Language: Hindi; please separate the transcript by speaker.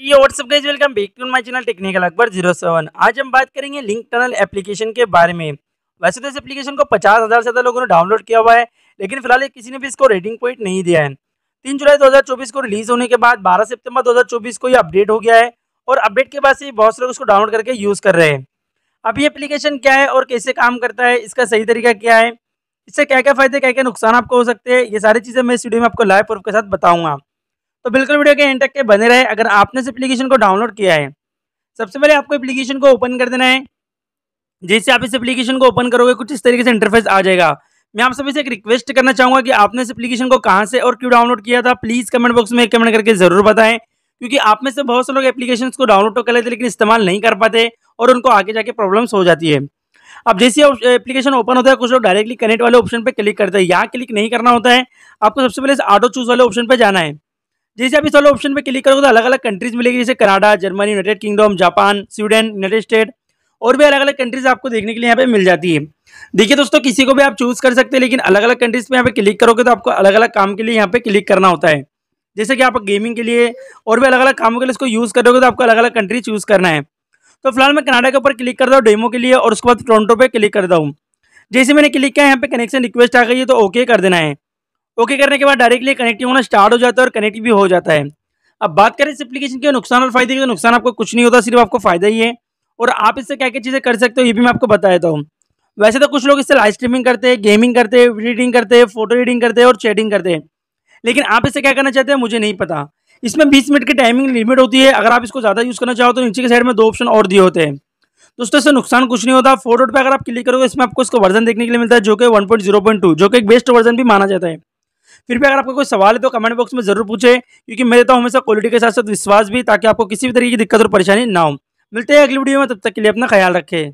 Speaker 1: ये what's up guys welcome back to my channel technical Akbar zero seven आज हम बात करेंगे लिंक टनल एप्लीकेशन के बारे में वैसे तो इस एप्लीकेशन को पचास हज़ार से ज़्यादा लोगों ने डाउनलोड किया हुआ है लेकिन फिलहाल किसी ने भी इसको रेटिंग पॉइंट नहीं दिया है तीन जुलाई चौबीस को रिलीज़ होने के बाद बारह सितंबर चौबीस को ये अपडेट हो गया है और अपडेट के बाद से बहुत से लोग इसको डाउनलोड करके यूज़ कर रहे हैं अब ये एप्लीकेशन क्या है और कैसे काम करता है इसका सही तरीका क्या है इससे क्या क्या फ़ायदे क्या क्या नुकसान आपको हो सकते हैं ये सारी चीज़ें मैं इस वीडियो में आपको लाइव प्रूफ के साथ बताऊँगा तो बिल्कुल वीडियो के एंड तक के बने रहे अगर आपने इस एप्लीकेशन को डाउनलोड किया है सबसे पहले आपको एप्लीकेशन को ओपन कर देना है जैसे आप इस एप्लीकेशन को ओपन करोगे कुछ इस तरीके से इंटरफेस आ जाएगा मैं आप सभी से एक रिक्वेस्ट करना चाहूँगा कि आपने इस एप्लीकेशन को कहाँ से और क्यों डाउनलोड किया था प्लीज़ कमेंट बॉक्स में कमेंट करके ज़रूर बताएं क्योंकि आप में से बहुत से लोग एप्लीकेशन को डाउनलोड तो कर लेते लेकिन इस्तेमाल नहीं कर पाते और उनको आगे जाके प्रॉब्लम्स हो जाती है अब जैसे एप्लीकेशन ओपन होता है कुछ लोग डायरेक्टली कनेक्ट वाले ऑप्शन पर क्लिक करते हैं यहाँ क्लिक नहीं करना होता है आपको सबसे पहले ऑटो चूज वाले ऑप्शन पर जाना है जैसे आप इस वाले ऑप्शन पे क्लिक करोगे तो अलग अलग कंट्रीज मिलेगी जैसे Canada Germany United Kingdom Japan Sweden United State और भी अलग अलग कंट्रीज आपको देखने के लिए यहाँ पे मिल जाती है देखिए दोस्तों किसी को भी आप चूज कर सकते हैं लेकिन अलग अलग कंट्रीज पे यहाँ पे क्लिक करोगे तो आपको अलग अलग काम के लिए यहाँ पे क्लिक करना होता है जैसे कि आप गेमिंग के लिए और भी अलग अलग कामों के लिए इसको यूज़ करोगे तो आपको अलग अलग कंट्री चूज़ करना है तो फिलहाल मैं कनाडा के ऊपर क्लिक करता हूँ डेमो के लिए और उसके बाद टोरंटो पर क्लिक करता हूँ जैसे मैंने क्लिक किया यहाँ पे कनेक्शन रिक्वेस्ट आ गई है तो ओके कर देना है ओके करने के बाद डायरेक्टली कनेक्टिव होना स्टार्ट हो जाता है और कनेक्ट भी हो जाता है अब बात करें इस एप्लीकेशन के नुकसान और फायदे के तो नुकसान आपको कुछ नहीं होता सिर्फ आपको फायदा ही है और आप इससे क्या क्या चीज़ें कर सकते हो ये भी मैं आपको बता देता हूँ वैसे तो कुछ लोग इससे लाइव स्ट्रीमिंग करते हैं गेमिंग करते हैं एडिटिंग करते हैं फोटो एडिटिंग करते हैं और चैटिंग करते हैं लेकिन आप इसे क्या करना चाहते हैं मुझे नहीं पता इसमें बीस मिनट की टाइमिंग लिमिट होती है अगर आप इसको ज़्यादा यूज़ करना चाहो तो नीचे के साइड में दो ऑप्शन और दिए होते हैं दोस्तों इससे नुकसान कुछ नहीं होता फोटो पर अगर आप क्लिक करोगे इसमें आपको इसका वर्जन देखने के लिए मिलता है जो कि one point zero point two जो कि एक बेस्ट वर्जन भी माना जाता है फिर भी अगर आपका कोई सवाल है तो कमेंट बॉक्स में जरूर पूछे क्योंकि मैं देता हूँ हमेशा क्वालिटी के साथ साथ विश्वास भी ताकि आपको किसी भी तरीके की दिक्कत और परेशानी ना हो मिलते हैं अगली वीडियो में तब तक के लिए अपना ख्याल रखें